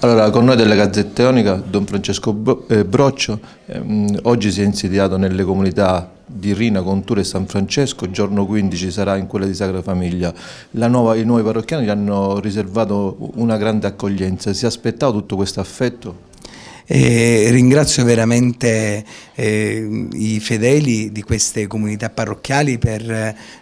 Allora, con noi della Gazzetta Ionica, Don Francesco eh, Broccio, ehm, oggi si è insediato nelle comunità di Rina, Contura e San Francesco, giorno 15 sarà in quella di Sacra Famiglia. Nuova, I nuovi parrocchiani gli hanno riservato una grande accoglienza, si aspettava tutto questo affetto? E ringrazio veramente eh, i fedeli di queste comunità parrocchiali per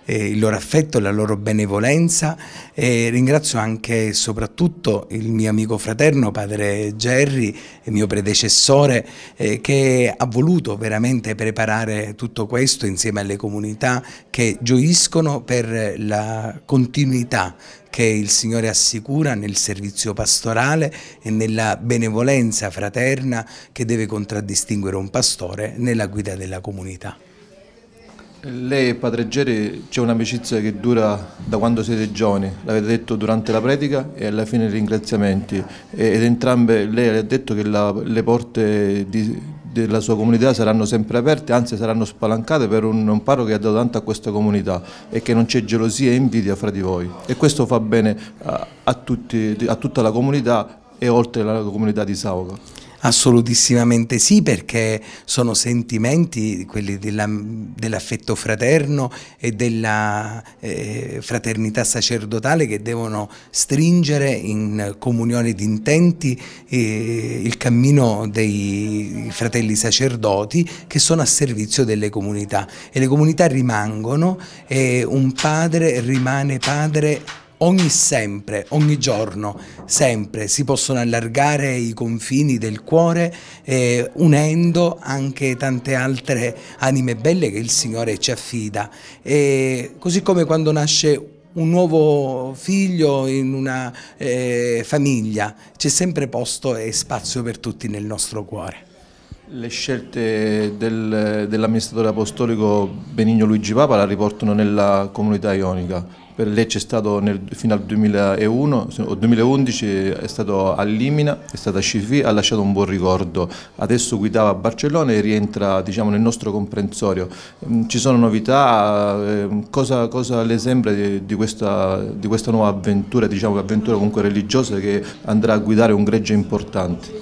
eh, il loro affetto, la loro benevolenza e ringrazio anche e soprattutto il mio amico fraterno, padre Gerry, mio predecessore, eh, che ha voluto veramente preparare tutto questo insieme alle comunità che gioiscono per la continuità che il Signore assicura nel servizio pastorale e nella benevolenza fraterna che deve contraddistinguere un pastore nella guida della comunità. Lei e Padre Geri c'è un'amicizia che dura da quando siete giovani, l'avete detto durante la predica e alla fine i ringraziamenti ed entrambe lei ha detto che la, le porte di, della sua comunità saranno sempre aperte, anzi saranno spalancate per un, un paro che ha dato tanto a questa comunità e che non c'è gelosia e invidia fra di voi e questo fa bene a, a, tutti, a tutta la comunità e oltre alla comunità di Sauga. Assolutissimamente sì, perché sono sentimenti, quelli dell'affetto fraterno e della eh, fraternità sacerdotale che devono stringere in comunione di intenti eh, il cammino dei fratelli sacerdoti che sono a servizio delle comunità e le comunità rimangono e un padre rimane padre ogni sempre, ogni giorno, sempre si possono allargare i confini del cuore eh, unendo anche tante altre anime belle che il Signore ci affida. E così come quando nasce un nuovo figlio in una eh, famiglia, c'è sempre posto e spazio per tutti nel nostro cuore. Le scelte del, dell'amministratore apostolico Benigno Luigi Papa la riportano nella comunità ionica, per Lecce è stato nel, fino al 2001, 2011 è stato a Limina, è stata a Scifi, ha lasciato un buon ricordo. Adesso guidava a Barcellona e rientra diciamo, nel nostro comprensorio. Mm, ci sono novità, eh, cosa, cosa le sembra di, di, questa, di questa, nuova avventura, diciamo, avventura comunque religiosa che andrà a guidare un greggio importante?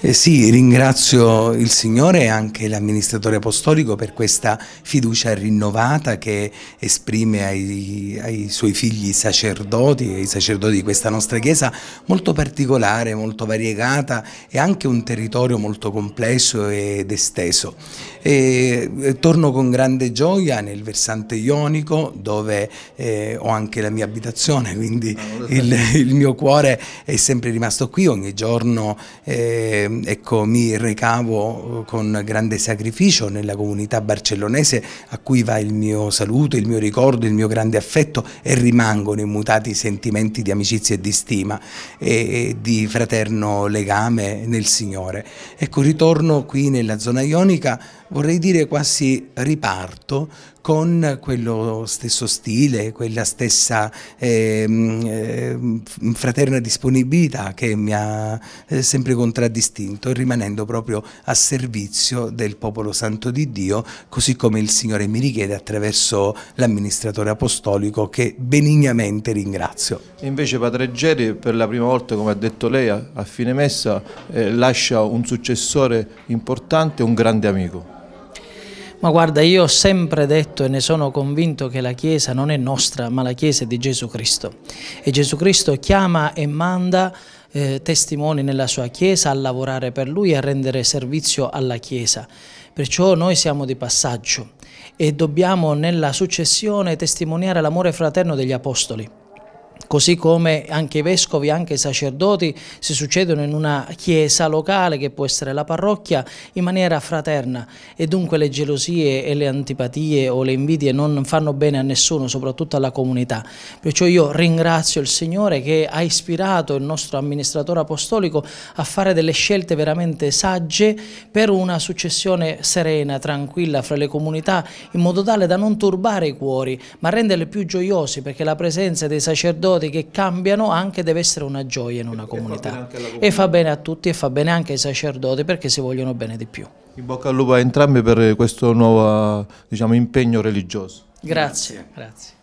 Eh sì, ringrazio il Signore e anche l'amministratore apostolico per questa fiducia rinnovata che esprime ai, ai suoi figli sacerdoti e ai sacerdoti di questa nostra Chiesa molto particolare, molto variegata e anche un territorio molto complesso ed esteso. E eh, torno con grande gioia nel versante ionico dove eh, ho anche la mia abitazione, quindi ah, il, il, mio cuore è sempre rimasto qui, ogni giorno eh, ecco, mi recavo eh, con grande sacrificio nella comunità barcellonese a cui va il mio saluto, il mio ricordo, il mio grande affetto e rimangono immutati sentimenti di amicizia e di stima e, e di fraterno legame nel Signore. Ecco, ritorno qui nella zona ionica vorrei dire quasi riparto con quello stesso stile, quella stessa eh, fraterna disponibilità che mi ha eh, sempre contraddistinto, rimanendo proprio a servizio del popolo santo di Dio, così come il Signore mi richiede attraverso l'amministratore apostolico che benignamente ringrazio. invece Padre Geri per la prima volta, come ha detto lei, a fine messa eh, lascia un successore importante, un grande amico. Ma guarda, io ho sempre detto e ne sono convinto che la Chiesa non è nostra, ma la Chiesa è di Gesù Cristo. E Gesù Cristo chiama e manda eh, testimoni nella sua Chiesa a lavorare per Lui e a rendere servizio alla Chiesa. Perciò noi siamo di passaggio e dobbiamo nella successione testimoniare l'amore fraterno degli Apostoli così come anche i vescovi, anche i sacerdoti si succedono in una chiesa locale che può essere la parrocchia in maniera fraterna e dunque le gelosie e le antipatie o le invidie non fanno bene a nessuno, soprattutto alla comunità. Perciò io ringrazio il Signore che ha ispirato il nostro amministratore apostolico a fare delle scelte veramente sagge per una successione serena, tranquilla fra le comunità in modo tale da non turbare i cuori ma renderle più gioiosi perché la presenza dei sacerdoti cose che cambiano anche deve essere una gioia in una comunità. comunità. E fa bene a tutti e fa bene anche ai sacerdoti perché si vogliono bene di più. In bocca al lupo a entrambi per questo nuovo diciamo, impegno religioso. Grazie, grazie. grazie.